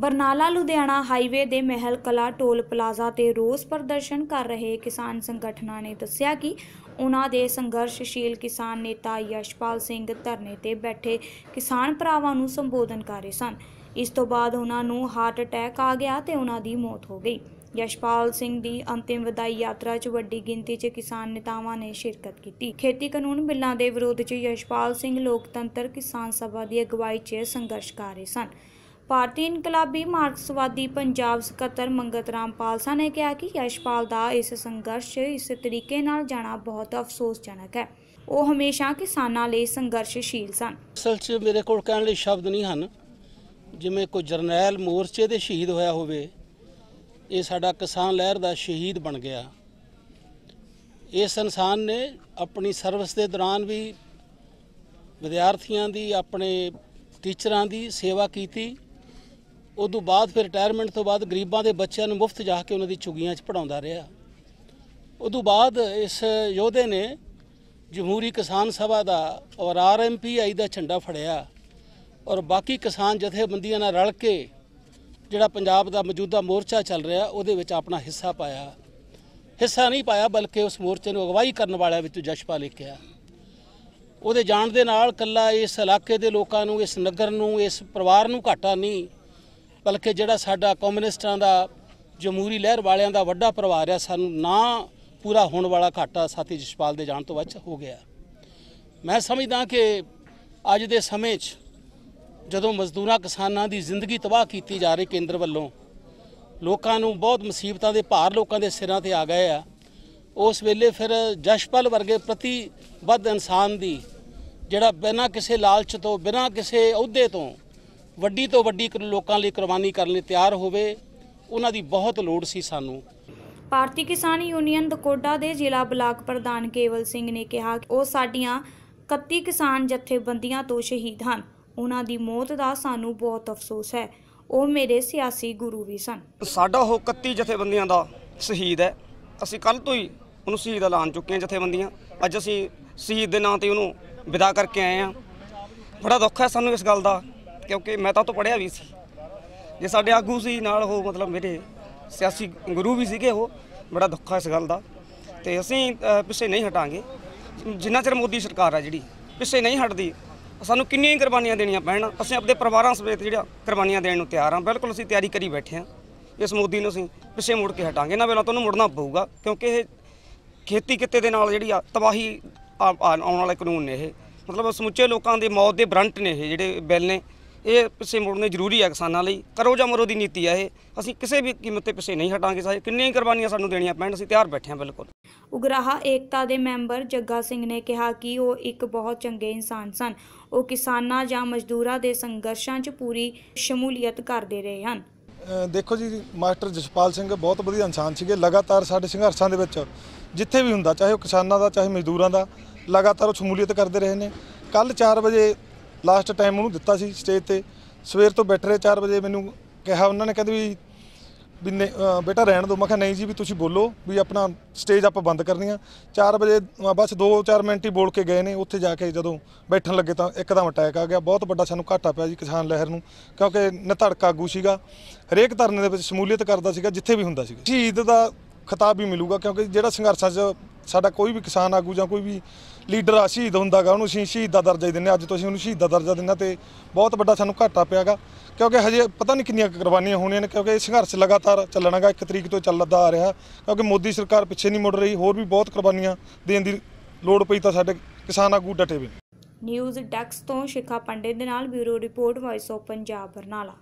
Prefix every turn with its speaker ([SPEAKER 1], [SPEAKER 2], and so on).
[SPEAKER 1] Barnala Ludhiana highway ਦੇ ਮਹਿਲ ਕਲਾ toll plaza ਤੇ ਰੋਸ ਪ੍ਰਦਰਸ਼ਨ ਕਰ ਰਹੇ ਕਿਸਾਨ ਸੰਗਠਨਾਂ ਨੇ ਦੱਸਿਆ ਕਿ ਉਹਨਾਂ ਦੇ ਸੰਘਰਸ਼ਸ਼ੀਲ ਕਿਸਾਨ ਨੇਤਾ ਯਸ਼ਪਾਲ ਸਿੰਘ ਧਰਨੇ ਤੇ ਬੈਠੇ ਕਿਸਾਨ ਭਰਾਵਾਂ ਨੂੰ ਸੰਬੋਧਨ ਕਰ ਰਹੇ ਸਨ ਇਸ ਤੋਂ ਬਾਅਦ ਉਹਨਾਂ ਨੂੰ ਹਾਰਟ ਅਟੈਕ ਆ ਗਿਆ ਤੇ ਉਹਨਾਂ ਦੀ ਮੌਤ ਹੋ ਗਈ ਯਸ਼ਪਾਲ ਸਿੰਘ ਦੀ ਅੰਤਿਮ ਵਿਦਾਈ ਯਾਤਰਾ 'ਚ ਵੱਡੀ ਗਿਣਤੀ 'ਚ ਕਿਸਾਨ ਨੇਤਾਵਾਂ ਨੇ ਸ਼ਿਰਕਤ ਕੀਤੀ ਖੇਤੀ ਕਾਨੂੰਨ ਬਿੱਲਾਂ ਦੇ ਵਿਰੋਧ 'ਚ ਯਸ਼ਪਾਲ ਸਿੰਘ ਲੋਕਤੰਤਰ ਕਿਸਾਨ ਸਭਾ ਦੀ ਅਗਵਾਈ 'ਚ ਸੰਘਰਸ਼ ਕਰ ਰਹੇ ਸਨ ਭਾਰਤੀ ਇਨਕਲਾਬੀ ਮਾਰਕਸਵਾਦੀ ਪੰਜਾਬ ਸਕੱਤਰ ਮੰਗਤ ਰਾਮ ਪਾਲਸਾ ਨੇ ਕਿਹਾ ਕਿ ਯਸ਼ਪਾਲ ਦਾ ਇਸ ਸੰਘਰਸ਼ ਇਸ ਤਰੀਕੇ ਨਾਲ ਜਾਣਾ ਬਹੁਤ ਅਫਸੋਸਜਨਕ ਹੈ ਉਹ ਹਮੇਸ਼ਾ ਕਿਸਾਨਾਂ ਲਈ ਸੰਘਰਸ਼ਸ਼ੀਲ ਸਨ
[SPEAKER 2] ਅਸਲ 'ਚ ਮੇਰੇ ਕੋਲ ਕਹਿਣ ਲਈ ਸ਼ਬਦ ਨਹੀਂ ਹਨ ਜਿਵੇਂ ਕੋਈ ਜਰਨੈਲ ਮੋਰਚੇ ਦੇ ਸ਼ਹੀਦ ਹੋਇਆ ਹੋਵੇ ਇਹ ਸਾਡਾ ਕਿਸਾਨ ਲਹਿਰ ਦਾ ਸ਼ਹੀਦ ਬਣ ਗਿਆ ਇਸ ਇਨਸਾਨ ਨੇ ਆਪਣੀ ਸਰਵਿਸ ਦੇ ਦੌਰਾਨ ਵੀ ਵਿਦਿਆਰਥੀਆਂ ਦੀ ਆਪਣੇ ਟੀਚਰਾਂ ਦੀ ਸੇਵਾ ਕੀਤੀ ਉਦੋਂ ਬਾਅਦ ਫਿਰ ਰਿਟਾਇਰਮੈਂਟ ਤੋਂ ਬਾਅਦ ਗਰੀਬਾਂ ਦੇ ਬੱਚਿਆਂ ਨੂੰ ਮੁਫਤ ਜਾ ਕੇ ਉਹਨਾਂ ਦੀ ਚੁਗੀਆਂ 'ਚ ਪੜਾਉਂਦਾ ਰਿਹਾ ਉਦੋਂ ਬਾਅਦ ਇਸ ਯੋਧੇ ਨੇ ਜਮਹੂਰੀ ਕਿਸਾਨ ਸਭਾ ਦਾ ਔਰ ਆਰਐਮਪੀਆਈ ਦਾ ਝੰਡਾ ਫੜਿਆ ਔਰ ਬਾਕੀ ਕਿਸਾਨ ਜਥੇਬੰਦੀਆਂ ਨਾਲ ਰਲ ਕੇ ਜਿਹੜਾ ਪੰਜਾਬ ਦਾ ਮੌਜੂਦਾ ਮੋਰਚਾ ਚੱਲ ਰਿਹਾ ਉਹਦੇ ਵਿੱਚ ਆਪਣਾ ਹਿੱਸਾ ਪਾਇਆ ਹਿੱਸਾ ਨਹੀਂ ਪਾਇਆ ਬਲਕਿ ਉਸ ਮੋਰਚੇ ਨੂੰ ਅਗਵਾਈ ਕਰਨ ਵਾਲਿਆਂ ਵਿੱਚ ਜਸ਼ਪਾ ਲਿਖਿਆ ਉਹਦੇ ਜਾਣ ਦੇ ਨਾਲ ਕੱਲਾ ਇਸ ਇਲਾਕੇ ਦੇ ਲੋਕਾਂ ਨੂੰ ਇਸ ਨਗਰ ਨੂੰ ਇਸ ਪਰਿਵਾਰ ਨੂੰ ਘਾਟਾ ਨਹੀਂ ਬਲਕਿ ਜਿਹੜਾ ਸਾਡਾ ਕਮਿਊਨਿਸਟਾਂ ਦਾ ਜਮਹੂਰੀ ਲਹਿਰ ਵਾਲਿਆਂ ਦਾ ਵੱਡਾ ਪਰਿਵਾਰ ਆ ਸਾਨੂੰ ਨਾ ਪੂਰਾ ਹੋਣ ਵਾਲਾ ਘਾਟਾ ਸਾਥੀ ਜਸ਼ਪਾਲ ਦੇ ਜਾਣ ਤੋਂ ਬਾਅਦ ਹੋ ਗਿਆ ਮੈਂ ਸਮਝਦਾ ਕਿ ਅੱਜ ਦੇ ਸਮੇਂ 'ਚ ਜਦੋਂ ਮਜ਼ਦੂਰਾਂ ਕਿਸਾਨਾਂ ਦੀ ਜ਼ਿੰਦਗੀ ਤਬਾਹ ਕੀਤੀ ਜਾ ਰਹੀ ਕੇਂਦਰ ਵੱਲੋਂ ਲੋਕਾਂ ਨੂੰ ਬਹੁਤ ਮੁਸੀਬਤਾਂ ਦੇ ਭਾਰ ਲੋਕਾਂ ਦੇ ਸਿਰਾਂ ਤੇ ਆ ਗਏ ਆ ਉਸ ਵੇਲੇ ਫਿਰ ਜਸ਼ਪਾਲ ਵਰਗੇ ਪ੍ਰਤੀ ਵੱਧ ਇਨਸਾਨ ਦੀ ਜਿਹੜਾ ਬਿਨਾਂ ਕਿਸੇ ਲਾਲਚ ਤੋਂ ਬਿਨਾਂ ਕਿਸੇ ਅਹੁਦੇ ਤੋਂ ਵੱਡੀ ਤੋਂ ਵੱਡੀ ਲੋਕਾਂ ਲਈ ਕੁਰਬਾਨੀ ਕਰਨ ਲਈ ਤਿਆਰ ਹੋਵੇ ਉਹਨਾਂ ਦੀ ਬਹੁਤ ਲੋੜ ਸੀ ਸਾਨੂੰ
[SPEAKER 1] ਭਾਰਤੀ ਕਿਸਾਨ ਯੂਨੀਅਨ ਦਕੋਡਾ ਦੇ ਜ਼ਿਲ੍ਹਾ ਬਲਾਕ ਪ੍ਰਧਾਨ ਕੇਵਲ ਸਿੰਘ ਨੇ ਕਿਹਾ ਕਿ ਉਹ ਸਾਡੀਆਂ 31 ਕਿਸਾਨ ਜਥੇਬੰਦੀਆਂ ਤੋਂ ਸ਼ਹੀਦ ਹਨ ਉਹਨਾਂ ਦੀ ਮੌਤ ਦਾ ਸਾਨੂੰ ਬਹੁਤ ਅਫਸੋਸ ਹੈ ਉਹ ਮੇਰੇ ਸਿਆਸੀ ਗੁਰੂ ਵੀ ਸਨ
[SPEAKER 3] ਸਾਡਾ ਉਹ 31 ਜਥੇਬੰਦੀਆਂ ਦਾ ਸ਼ਹੀਦ ਹੈ ਅਸੀਂ ਕੱਲ ਤੋਂ ਹੀ ਉਹਨੂੰ ਸ਼ਹੀਦ ਐਲਾਨ ਚੁੱਕੇ ਹਾਂ ਜਥੇਬੰਦੀਆਂ ਅੱਜ ਅਸੀਂ ਸ਼ਹੀਦ ਦੇ ਨਾਂ ਤੇ ਉਹਨੂੰ ਵਿਦਾ ਕਰਕੇ ਆਏ ਹਾਂ ਬੜਾ ਦੁੱਖ ਹੈ ਸਾਨੂੰ ਇਸ ਗੱਲ ਦਾ ਕਿਉਂਕਿ ਮੈਂ ਤਾਂ ਤੋਂ ਪੜਿਆ ਵੀ ਸੀ ਜੇ ਸਾਡੇ ਆਗੂ ਸੀ ਨਾਲ ਉਹ ਮਤਲਬ ਮੇਰੇ ਸਿਆਸੀ ਗੁਰੂ ਵੀ ਸੀਗੇ ਉਹ ਬੜਾ ਦੁੱਖਾ ਇਸ ਗੱਲ ਦਾ ਤੇ ਅਸੀਂ ਪਿੱਛੇ ਨਹੀਂ ਹਟਾਂਗੇ ਜਿੰਨਾ ਚਿਰ ਮੋਦੀ ਸਰਕਾਰ ਆ ਜਿਹੜੀ ਪਿੱਛੇ ਨਹੀਂ ਹਟਦੀ ਸਾਨੂੰ ਕਿੰਨੀਆਂ ਕੁਰਬਾਨੀਆਂ ਦੇਣੀਆਂ ਪੈਣ ਅਸੀਂ ਆਪਣੇ ਪਰਿਵਾਰਾਂ ਸਮੇਤ ਜਿਹੜਾ ਕੁਰਬਾਨੀਆਂ ਦੇਣ ਨੂੰ ਤਿਆਰ ਹਾਂ ਬਿਲਕੁਲ ਅਸੀਂ ਤਿਆਰੀ ਕਰੀ ਬੈਠੇ ਹਾਂ ਇਸ ਮੋਦੀ ਨੂੰ ਅਸੀਂ ਪਿੱਛੇ ਮੁੜ ਕੇ ਹਟਾਂਗੇ ਨਾ ਵੇਲਾ ਤੁਹਾਨੂੰ ਮੁੜਨਾ ਪਊਗਾ ਕਿਉਂਕਿ ਇਹ ਖੇਤੀ ਕਿੱਤੇ ਦੇ ਨਾਲ ਜਿਹੜੀ ਆ ਤਬਾਹੀ ਆਉਣ ਵਾਲੇ ਕਾਨੂੰਨ ਨੇ ਇਹ ਮਤਲਬ ਸਮੁੱਚੇ ਲੋਕਾਂ ਦੇ ਮੌਤ ਦੇ ਬਰੰਟ ਨੇ ਇਹ ਜਿਹੜੇ ਬਿੱਲ ਨੇ ਇਹ ਪਿੱਛੇ ਮੁੜਨੇ ਜ਼ਰੂਰੀ ਹੈ ਕਿਸਾਨਾਂ ਲਈ ਕਰੋ ਜਾਂ ਮਰੋ ਦੀ ਨੀਤੀ ਹੈ ਇਹ ਅਸੀਂ ਕਿਸੇ ਵੀ ਕੀਮਤ ਤੇ ਪਿੱਛੇ ਨਹੀਂ ਹਟਾਂਗੇ ਸਾਹਿਬ ਕਿੰਨੀਆਂ ਕੁਰਬਾਨੀਆਂ ਸਾਨੂੰ ਦੇਣੀਆਂ ਪੈਣ ਅਸੀਂ ਤਿਆਰ ਬੈਠੇ ਹਾਂ ਬਿਲਕੁਲ
[SPEAKER 1] ਉਗਰਾਹਾ ਏਕਤਾ ਦੇ ਮੈਂਬਰ ਜੱਗਾ ਸਿੰਘ ਨੇ ਕਿਹਾ ਕਿ ਉਹ ਇੱਕ ਬਹੁਤ ਚੰਗੇ ਇਨਸਾਨ ਸਨ ਉਹ ਕਿਸਾਨਾਂ ਜਾਂ ਮਜ਼ਦੂਰਾਂ ਦੇ ਸੰਘਰਸ਼ਾਂ 'ਚ ਪੂਰੀ ਸ਼ਮੂਲੀਅਤ ਕਰਦੇ ਰਹੇ ਹਨ
[SPEAKER 4] ਦੇਖੋ ਜੀ ਮਾਸਟਰ ਜਸਪਾਲ ਸਿੰਘ ਬਹੁਤ ਵਧੀਆ ਇਨਸਾਨ ਸੀਗੇ ਲਗਾਤਾਰ ਸਾਡੇ ਸੰਘਰਸ਼ਾਂ ਦੇ ਵਿੱਚ ਜਿੱਥੇ ਵੀ ਹੁੰਦਾ ਚਾਹੇ ਉਹ ਕਿਸਾਨਾਂ ਦਾ ਚਾਹੇ ਮਜ਼ਦੂਰਾਂ ਦਾ ਲਗਾਤਾਰ ਉਹ ਸ਼ਮੂਲੀਅਤ ਕਰਦੇ ਰਹੇ ਨੇ ਕੱਲ 4 ਵਜੇ ਲਾਸਟ ਟਾਈਮ ਉਹਨੂੰ ਦਿੱਤਾ ਸੀ ਸਟੇਜ ਤੇ ਸਵੇਰ ਤੋਂ ਬੈਠ ਰਹੇ 4 ਵਜੇ ਮੈਨੂੰ ਕਿਹਾ ਉਹਨਾਂ ਨੇ ਕਹਿੰਦੇ ਵੀ ਵੀ ਬੇਟਾ ਰਹਿਣ ਦੋ ਮੈਂ ਕਿਹਾ ਨਹੀਂ ਜੀ ਵੀ ਤੁਸੀਂ ਬੋਲੋ ਵੀ ਆਪਣਾ ਸਟੇਜ ਆਪਾਂ ਬੰਦ ਕਰਨੀ ਆ 4 ਵਜੇ ਬਸ 2-4 ਮਿੰਟ ਹੀ ਬੋਲ ਕੇ ਗਏ ਨੇ ਉੱਥੇ ਜਾ ਕੇ ਜਦੋਂ ਬੈਠਣ ਲੱਗੇ ਤਾਂ ਇੱਕਦਮ ਅਟੈਕ ਆ ਗਿਆ ਬਹੁਤ ਵੱਡਾ ਸਾਨੂੰ ਘਾਟਾ ਪਿਆ ਜੀ ਕਿਸਾਨ ਲਹਿਰ ਨੂੰ ਕਿਉਂਕਿ ਨਿਧੜਕ ਆਗੂ ਸੀਗਾ ਹਰੇਕ ਧਰਨੇ ਦੇ ਵਿੱਚ ਸ਼ਮੂਲੀਅਤ ਕਰਦਾ ਸੀਗਾ ਜਿੱਥੇ ਵੀ ਹੁੰਦਾ ਸੀਗਾ ਸ਼ਹੀਦ ਦਾ ਖਿਤਾਬ ਵੀ ਮਿਲੂਗਾ ਕਿਉਂਕਿ ਜਿਹੜਾ ਸੰਘਰਸ਼ਾ 'ਚ ਸਾਡਾ ਕੋਈ ਵੀ ਕਿਸਾਨ ਆਗੂ ਜਾਂ ਕੋਈ ਵੀ ਲੀਡਰ ਆ ਸ਼ਹੀਦ ਹੁੰਦਾਗਾ ਉਹਨੂੰ ਅਸੀਂ ਸ਼ਹੀਦ ਦਾ ਦਰਜਾ ਹੀ ਦਿੰਨੇ ਅੱਜ ਤੁਸੀਂ ਉਹਨੂੰ ਸ਼ਹੀਦ ਦਾ ਦਰਜਾ ਦਿੰਨਾ ਤੇ ਬਹੁਤ ਵੱਡਾ ਸਾਨੂੰ ਘਾਟਾ ਪਿਆਗਾ ਕਿਉਂਕਿ ਹਜੇ ਪਤਾ ਨਹੀਂ ਕਿੰਨੀਆਂ ਕੁਰਬਾਨੀਆਂ ਹੋਣੀਆਂ ਨੇ ਕਿਉਂਕਿ ਇਹ ਸੰਘਰਸ਼ ਲਗਾਤਾਰ ਚੱਲਣਾਗਾ 1 ਤਰੀਕ ਤੋਂ ਚੱਲਦਾ ਆ ਰਿਹਾ ਕਿਉਂਕਿ ਮੋਦੀ ਸਰਕਾਰ ਪਿੱਛੇ ਨਹੀਂ ਮੁੜ ਰਹੀ ਹੋਰ ਵੀ ਬਹੁਤ ਕੁਰਬਾਨੀਆਂ ਦੇਣ ਦੀ ਲੋੜ ਪਈ ਤਾਂ ਸਾਡੇ ਕਿਸਾਨ ਆਗੂ ਡਟੇ ਵੀ
[SPEAKER 1] ਨਿਊਜ਼ ਡੈਕਸ ਤੋਂ ਸ਼ਿਖਾ ਪੰਡੇ ਦੇ ਨਾਲ bureau report voice of Punjab Barnala